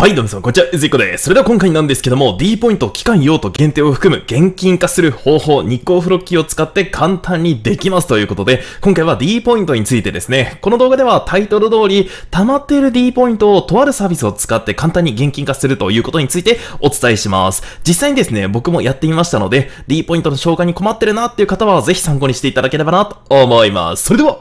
はい、どうも皆さん、こんにちは、うずいこです。それでは今回なんですけども、D ポイント期間用途限定を含む現金化する方法、日光フロッキーを使って簡単にできますということで、今回は D ポイントについてですね、この動画ではタイトル通り、溜まっている D ポイントをとあるサービスを使って簡単に現金化するということについてお伝えします。実際にですね、僕もやってみましたので、D ポイントの消化に困ってるなっていう方は、ぜひ参考にしていただければなと思います。それでは、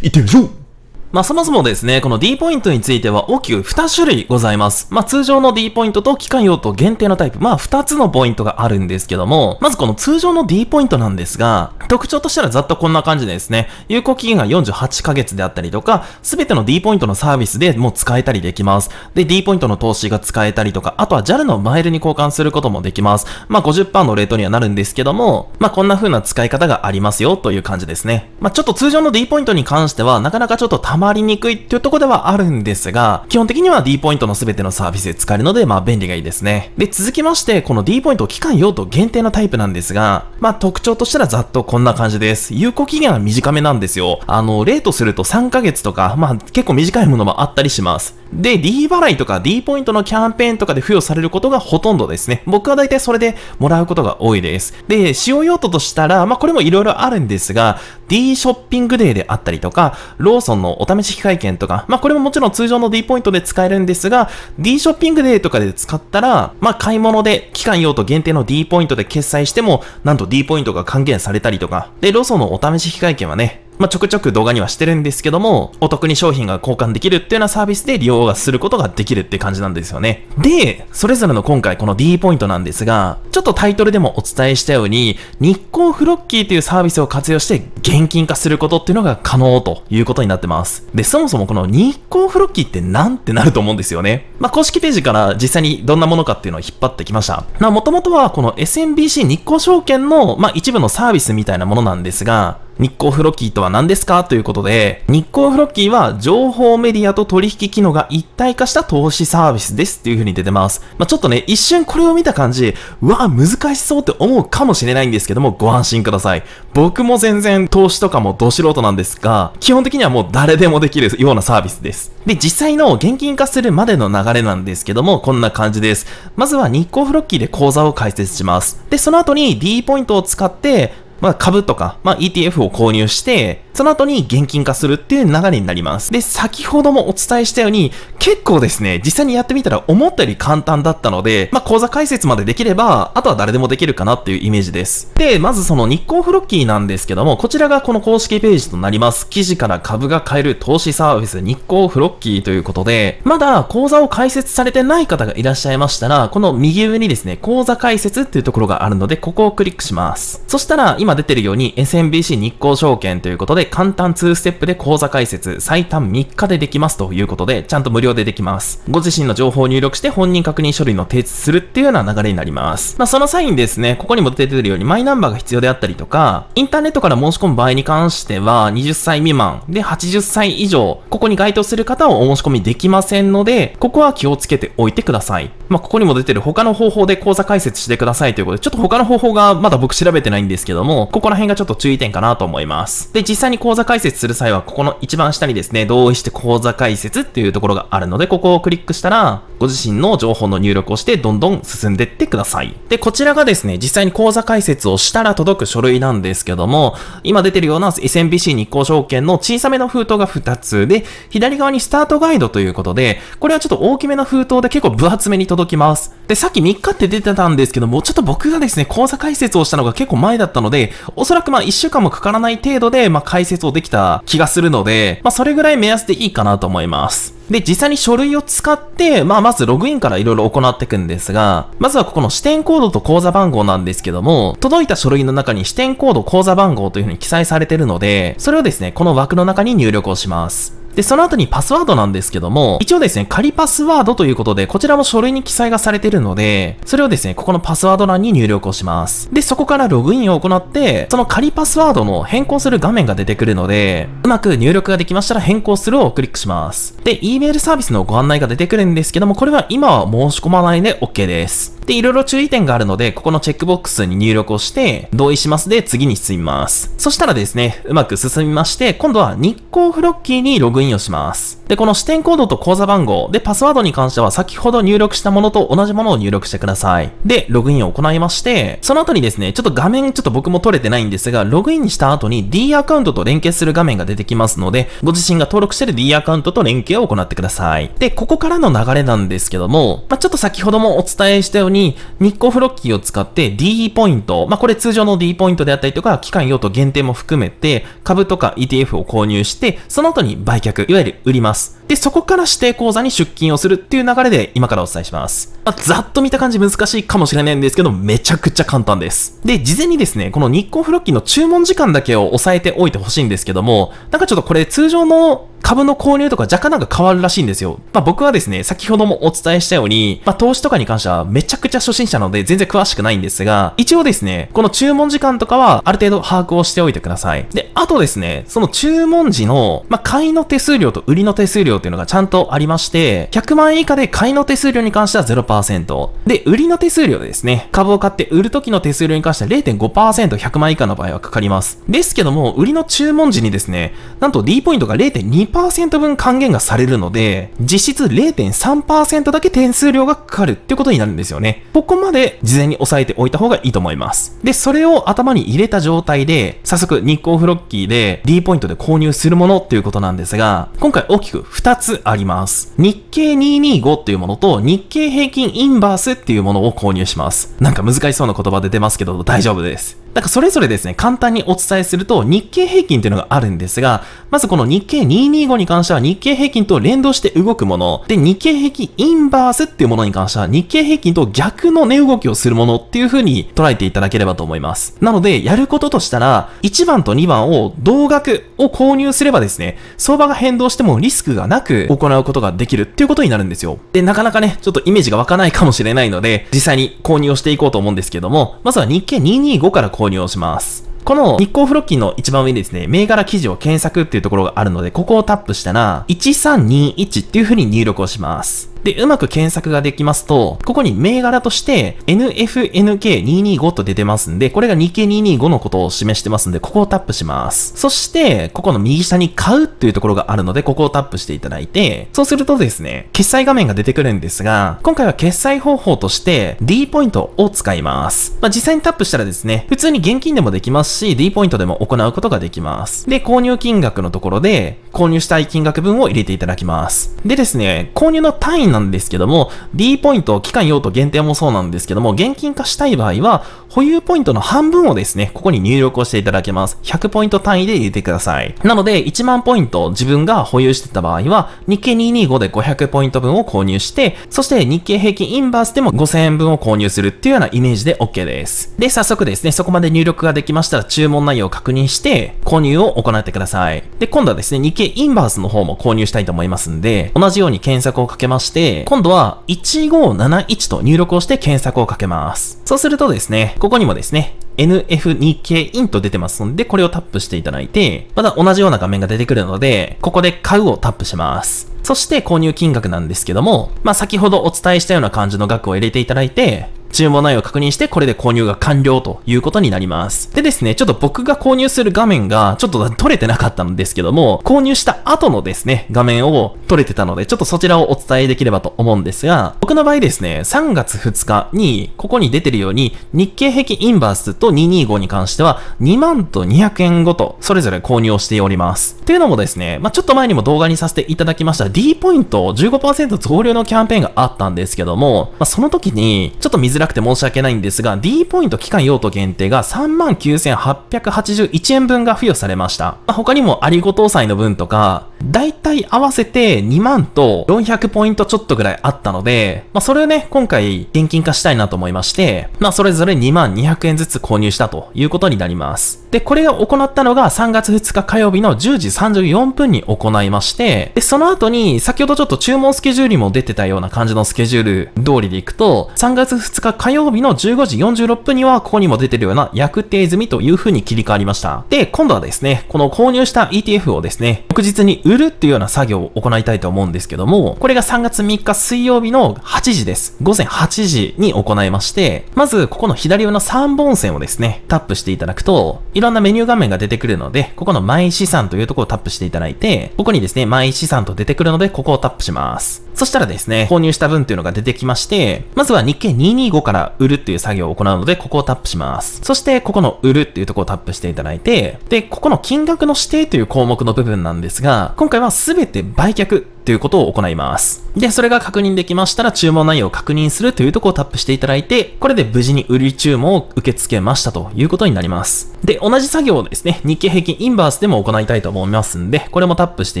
行ってみましょうまあ、そもそもですね、この D ポイントについては大きく2種類ございます。まあ、通常の D ポイントと期間用途限定のタイプ、まあ、2つのポイントがあるんですけども、まずこの通常の D ポイントなんですが、特徴としてはざっとこんな感じでですね、有効期限が48ヶ月であったりとか、すべての D ポイントのサービスでもう使えたりできます。で、D ポイントの投資が使えたりとか、あとは JAL のマイルに交換することもできます。まあ、50%のレートにはなるんですけども、まあ、こんな風な使い方がありますよという感じですね。まあ、ちょっと通常の D ポイントに関しては、なかなかちょっと溜まりにくいっていうとこではあるんですが、基本的には D ポイントの全てのサービスで使えるので、まあ便利がいいですね。で、続きまして、この D ポイント期間用途限定のタイプなんですが、まあ特徴としたらざっとこんな感じです。有効期限は短めなんですよ。あの、例とすると3ヶ月とか、まあ結構短いものもあったりします。で、D 払いとか D ポイントのキャンペーンとかで付与されることがほとんどですね。僕は大体それでもらうことが多いです。で、使用用途としたら、まあ、これも色々あるんですが、D ショッピングデーであったりとか、ローソンのお試し機会券とか、まあ、これももちろん通常の D ポイントで使えるんですが、D ショッピングデーとかで使ったら、まあ、買い物で期間用途限定の D ポイントで決済しても、なんと D ポイントが還元されたりとか、で、ローソンのお試し機会券はね、まあ、ちょくちょく動画にはしてるんですけども、お得に商品が交換できるっていうようなサービスで利用がすることができるって感じなんですよね。で、それぞれの今回この D ポイントなんですが、ちょっとタイトルでもお伝えしたように、日光フロッキーというサービスを活用して現金化することっていうのが可能ということになってます。で、そもそもこの日光フロッキーって何ってなると思うんですよね。まあ、公式ページから実際にどんなものかっていうのを引っ張ってきました。まあ、もともとはこの SMBC 日光証券の、まあ、一部のサービスみたいなものなんですが、日光フロッキーとは何ですかということで、日光フロッキーは情報メディアと取引機能が一体化した投資サービスですっていう風に出てます。まあ、ちょっとね、一瞬これを見た感じ、うわ、難しそうって思うかもしれないんですけども、ご安心ください。僕も全然投資とかもど素人なんですが、基本的にはもう誰でもできるようなサービスです。で、実際の現金化するまでの流れなんですけども、こんな感じです。まずは日光フロッキーで口座を開設します。で、その後に D ポイントを使って、まあ株とか、まあ ETF を購入して、その後に現金化するっていう流れになります。で、先ほどもお伝えしたように、結構ですね、実際にやってみたら思ったより簡単だったので、まあ、講座解説までできれば、あとは誰でもできるかなっていうイメージです。で、まずその日光フロッキーなんですけども、こちらがこの公式ページとなります。記事から株が買える投資サービス日光フロッキーということで、まだ講座を開設されてない方がいらっしゃいましたら、この右上にですね、講座解説っていうところがあるので、ここをクリックします。そしたら、今出てるように SMBC 日光証券ということで、簡単2ステップで講座解説、最短3日でできますということで、ちゃんと無料でできます。ご自身の情報を入力して本人確認書類の提出するっていうような流れになります。まあ、その際にですね、ここにも出てるようにマイナンバーが必要であったりとか、インターネットから申し込む場合に関しては、20歳未満で80歳以上、ここに該当する方をお申し込みできませんので、ここは気をつけておいてください。まあ、ここにも出てる他の方法で講座解説してくださいということで、ちょっと他の方法がまだ僕調べてないんですけども、ここら辺がちょっと注意点かなと思います。で、実際にに口座開設する際は、ここの一番下にですね、同意して口座開設っていうところがあるので、ここをクリックしたら、ご自身の情報の入力をして、どんどん進んでってください。で、こちらがですね、実際に口座開設をしたら届く書類なんですけども、今出てるような SMBC 日興証券の小さめの封筒が2つで、左側にスタートガイドということで、これはちょっと大きめの封筒で結構分厚めに届きます。で、さっき3日って出てたんですけども、ちょっと僕がですね、口座開設をしたのが結構前だったので、おそらくまあ1週間もかからない程度で、まあ解説をできた気がするので、まあ、それぐらい目安でいいかなと思います。で、実際に書類を使って、まあ、まずログインから色々行っていくんですが、まずはここの支店コードと口座番号なんですけども、届いた書類の中に支店コード口座番号というふうに記載されてるので、それをですね、この枠の中に入力をします。で、その後にパスワードなんですけども、一応ですね、仮パスワードということで、こちらも書類に記載がされているので、それをですね、ここのパスワード欄に入力をします。で、そこからログインを行って、その仮パスワードの変更する画面が出てくるので、うまく入力ができましたら変更するをクリックします。で、e メールサービスのご案内が出てくるんですけども、これは今は申し込まないで OK です。で、いろいろ注意点があるので、ここのチェックボックスに入力をして、同意しますで次に進みます。そしたらですね、うまく進みまして、今度は日光フロッキーにログインインをします。で、この視点コードと口座番号、で、パスワードに関しては先ほど入力したものと同じものを入力してください。で、ログインを行いまして、その後にですね、ちょっと画面ちょっと僕も撮れてないんですが、ログインした後に D アカウントと連携する画面が出てきますので、ご自身が登録してる D アカウントと連携を行ってください。で、ここからの流れなんですけども、まあ、ちょっと先ほどもお伝えしたように、日光フロッキーを使って DE ポイント、まあ、これ通常の D ポイントであったりとか、期間用途限定も含めて、株とか ETF を購入して、その後に売却いわゆる売ります。で、そこから指定口座に出金をするっていう流れで今からお伝えします。まあ、ざっと見た感じ難しいかもしれないんですけど、めちゃくちゃ簡単です。で、事前にですね、この日光フロッキーの注文時間だけを押さえておいてほしいんですけども、なんかちょっとこれ通常の株の購入とか若干なんか変わるらしいんですよ。まあ、僕はですね、先ほどもお伝えしたように、まあ、投資とかに関してはめちゃくちゃ初心者なので全然詳しくないんですが、一応ですね、この注文時間とかはある程度把握をしておいてください。で、あとですね、その注文時の、まあ、買いの手数料と売りの手数料料っていうのがちゃんとありまして、100万円以下で買いの手数料に関しては0%。で、売りの手数料ですね。株を買って売る時の手数料に関しては0.5%、100万円以下の場合はかかります。ですけども、売りの注文時にですね、なんと D ポイントが0.2%分還元がされるので、実質0.3%だけ点数量がかかるってことになるんですよね。ここまで事前に押さえておいた方がいいと思います。で、それを頭に入れた状態で、早速日光フロッキーで D ポイントで購入するものっていうことなんですが、今回大きく2 2つあります。日経225っていうものと日経平均インバースっていうものを購入します。なんか難しそうな言葉で出ますけど大丈夫です。なんかそれぞれですね、簡単にお伝えすると日経平均っていうのがあるんですが、まずこの日経225に関しては日経平均と連動して動くもの、で日経平均インバースっていうものに関しては日経平均と逆の値動きをするものっていう風に捉えていただければと思います。なので、やることとしたら、1番と2番を同額を購入すればですね、相場が変動してもリスクがないなく行うことができるっていうことになるんですよ。で、なかなかね、ちょっとイメージが湧かないかもしれないので、実際に購入をしていこうと思うんですけども、まずは日経225から購入をします。この日光ッキーの一番上にですね、銘柄記事を検索っていうところがあるので、ここをタップしたら、1321っていう風に入力をします。で、うまく検索ができますと、ここに銘柄として NFNK225 と出てますんで、これが2 k 225のことを示してますんで、ここをタップします。そして、ここの右下に買うっていうところがあるので、ここをタップしていただいて、そうするとですね、決済画面が出てくるんですが、今回は決済方法として D ポイントを使います。まあ、実際にタップしたらですね、普通に現金でもできますし、D ポイントでも行うことができます。で、購入金額のところで、購入したい金額分を入れていただきます。でですね、購入の単位のなんですけども、D ポイント、期間用途限定もそうなんですけども、現金化したい場合は、保有ポイントの半分をですね、ここに入力をしていただけます。100ポイント単位で入れてください。なので、1万ポイント自分が保有してた場合は、日経225で500ポイント分を購入して、そして日経平均インバースでも5000円分を購入するっていうようなイメージで OK です。で、早速ですね、そこまで入力ができましたら注文内容を確認して、購入を行ってください。で、今度はですね、日経インバースの方も購入したいと思いますんで、同じように検索をかけまして、、今度は1571と入力をして検索をかけます。そうするとですね、ここにもですね、n f 2 k インと出てますので、これをタップしていただいて、また同じような画面が出てくるので、ここで買うをタップします。そして購入金額なんですけども、まあ、先ほどお伝えしたような感じの額を入れていただいて、注文内容を確認して、これで購入が完了ということになります。でですね、ちょっと僕が購入する画面が、ちょっと撮れてなかったんですけども、購入した後のですね、画面を撮れてたので、ちょっとそちらをお伝えできればと思うんですが、僕の場合ですね、3月2日に、ここに出てるように、日経平均インバースと225に関しては、2万と200円ごと、それぞれ購入をしております。というのもですね、まあ、ちょっと前にも動画にさせていただきました、D ポイント15%増量のキャンペーンがあったんですけども、まあ、その時に、ちょっと見づらなくて申し訳ないんですが、D ポイント期間用途限定が39,881円分が付与されました。まあ、他にもありご搭載の分とか、だいたい合わせて2万と400ポイントちょっとぐらいあったので、まあそれをね、今回現金化したいなと思いまして、まあそれぞれ2万200円ずつ購入したということになります。で、これを行ったのが3月2日火曜日の10時34分に行いまして、で、その後に先ほどちょっと注文スケジュールにも出てたような感じのスケジュール通りでいくと、3月2日火曜日の15時46分にはここにも出てるような約定済みという風に切り替わりました。で、今度はですね、この購入した ETF をですね、翌日に売るっていうような作業を行いたいと思うんですけども、これが3月3日水曜日の8時です。午前8時に行いまして、まずここの左上の3本線をですね、タップしていただくと、いろんなメニュー画面が出てくるので、ここのマイ資産というところをタップしていただいて、ここにですね、マイ資産と出てくるので、ここをタップします。そしたらですね、購入した分っていうのが出てきまして、まずは日経225から売るっていう作業を行うので、ここをタップします。そして、ここの売るっていうところをタップしていただいて、で、ここの金額の指定という項目の部分なんですが、今回は全て売却ということを行います。で、それが確認できましたら注文内容を確認するというとこをタップしていただいて、これで無事に売り注文を受け付けましたということになります。で、同じ作業をですね、日経平均インバースでも行いたいと思いますんで、これもタップして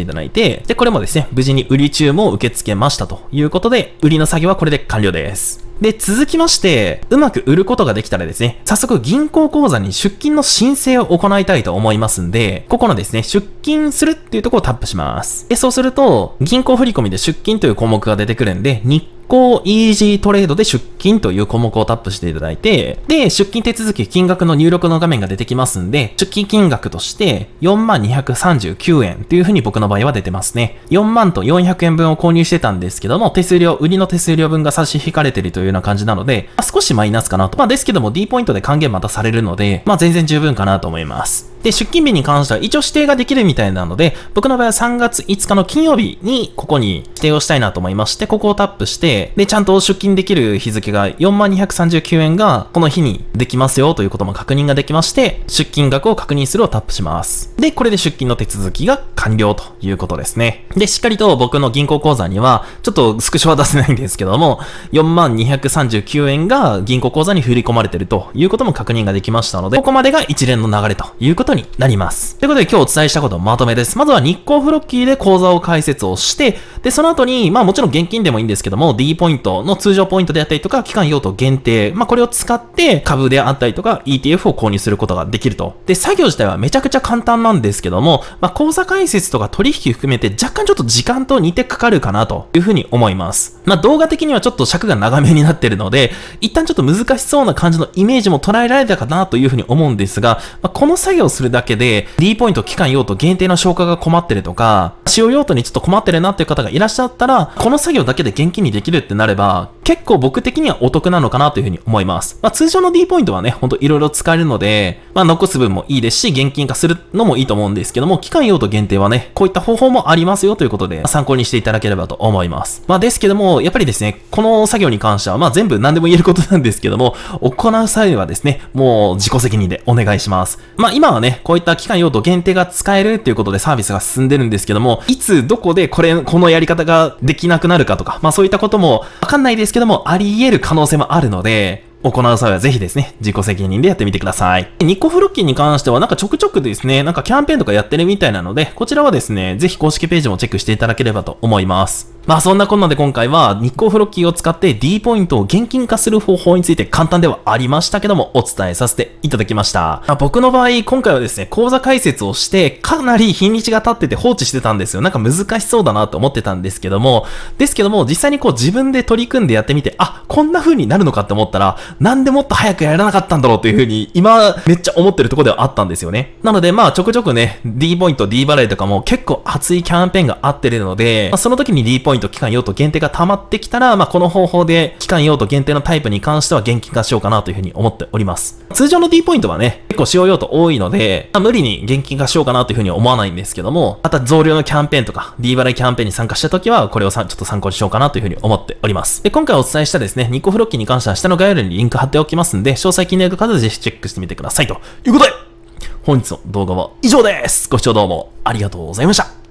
いただいて、で、これもですね、無事に売り注文を受け付けましたということで、売りの作業はこれで完了です。で、続きまして、うまく売ることができたらですね、早速銀行口座に出金の申請を行いたいと思いますんで、ここのですね、出金するっていうところをタップします。で、そうすると、銀行振込で出金という項目が出てくるんで、日行イージートレードで出金という項目をタップしていただいて、で、出金手続き金額の入力の画面が出てきますんで、出金金額として4239円というふうに僕の場合は出てますね。4万と400円分を購入してたんですけども、手数料、売りの手数料分が差し引かれてるというような感じなので、まあ、少しマイナスかなと。まあですけども D ポイントで還元またされるので、まあ全然十分かなと思います。で、出勤日に関しては一応指定ができるみたいなので、僕の場合は3月5日の金曜日にここに指定をしたいなと思いまして、ここをタップして、、で、ちゃんと出勤できる日付が4239円がこの日にできますよということも確認ができまして、出勤額を確認するをタップします。で、これで出勤の手続きが完了ということですね。で、しっかりと僕の銀行口座には、ちょっとスクショは出せないんですけども、4239円が銀行口座に振り込まれてるということも確認ができましたので、ここまでが一連の流れということになります。ということで今日お伝えしたことまとめです。まずは日光フロッキーで口座を開設をして、で、その後に、まあもちろん現金でもいいんですけども、D ポイントの通常ポイントであったりとか、期間用途限定、まあ、これを使って株であったりとか ETF を購入することができると。で、作業自体はめちゃくちゃ簡単なんですけども、まあ、口座解説とか取引含めて若干ちょっと時間と似てかかるかなというふうに思います。まあ、動画的にはちょっと尺が長めになってるので、一旦ちょっと難しそうな感じのイメージも捉えられたかなというふうに思うんですが、まあ、この作業をするだけで D ポイント期間用途限定の消化が困ってるとか、使用用途にちょっと困ってるなっていう方がいらっしゃったら、この作業だけで現金にできるるってなれば、結構僕的にはお得なのかなというふうに思います。まあ、通常の D ポイントはね、ほんといろいろ使えるので、まあ、残す分もいいですし、現金化するのもいいと思うんですけども、期間用途限定はね、こういった方法もありますよということで、まあ、参考にしていただければと思います。まあ、ですけども、やっぱりですね、この作業に関しては、まあ、全部何でも言えることなんですけども、行う際はですね、もう自己責任でお願いします。まあ、今はね、こういった期間用途限定が使えるっていうことでサービスが進んでるんですけども、いつどこでこれ、このやり方ができなくなるかとか、まあ、そういったこともも、わかんないですけども、あり得る可能性もあるので、行う際はぜひですね、自己責任でやってみてください。ニコフロッキーに関してはなんかちょくちょくですね、なんかキャンペーンとかやってるみたいなので、こちらはですね、ぜひ公式ページもチェックしていただければと思います。まあそんなこんなで今回は日光フロッキーを使って D ポイントを現金化する方法について簡単ではありましたけどもお伝えさせていただきました。まあ、僕の場合今回はですね、講座解説をしてかなり日にちが経ってて放置してたんですよ。なんか難しそうだなと思ってたんですけども、ですけども実際にこう自分で取り組んでやってみて、あ、こんな風になるのかって思ったら、なんでもっと早くやらなかったんだろうという風に今めっちゃ思ってるとこではあったんですよね。なのでまあちょくちょくね、D ポイント D 払いとかも結構熱いキャンペーンがあってるので、まあ、その時に D ポイントイント、期間用途、限定が溜まってきたら、まあ、この方法で期間用途限定のタイプに関しては現金化しようかなというふうに思っております。通常の D ポイントはね、結構使用用途多いので、まあ、無理に現金化しようかなというふうに思わないんですけども、また増量のキャンペーンとか、D 払いキャンペーンに参加した時は、これをさちょっと参考にしようかなというふうに思っております。で、今回お伝えしたですね、ニコフロッキーに関しては下の概要欄にリンク貼っておきますんで、詳細気にな方はぜひチェックしてみてください。ということで、本日の動画は以上です。ご視聴どうもありがとうございました。